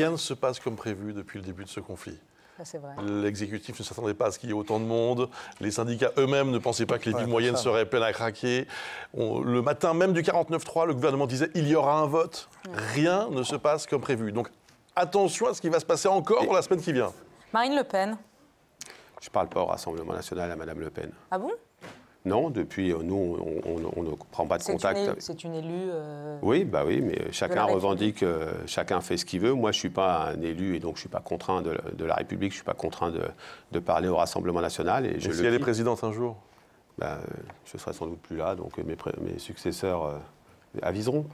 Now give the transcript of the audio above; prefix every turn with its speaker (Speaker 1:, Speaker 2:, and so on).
Speaker 1: rien ne se passe comme prévu depuis le début de ce conflit. L'exécutif ne s'attendait pas à ce qu'il y ait autant de monde. Les syndicats eux-mêmes ne pensaient pas que les villes moyennes seraient pleines à craquer. le matin même du 49-3, le gouvernement disait il y aura un vote. Rien ne se passe comme prévu. Donc attention à ce qui va se passer encore
Speaker 2: pour la semaine qui vient.
Speaker 3: Marine Le Pen.
Speaker 2: Je ne parle pas au Rassemblement national à Madame Le Pen. Ah bon non, depuis, euh, nous, on, ne prend pas de contact.
Speaker 4: C'est une élue. Euh, oui, bah
Speaker 2: oui, mais euh, chacun revendique, chacun fait ce qu'il veut. Moi, je ne suis pas un élu et donc je ne suis pas contraint de, la République, je ne suis pas contraint de, parler au Rassemblement national. Et, je si elle présidente un jour bah, Je ne serai sans doute plus là, donc mes, successeurs aviseront.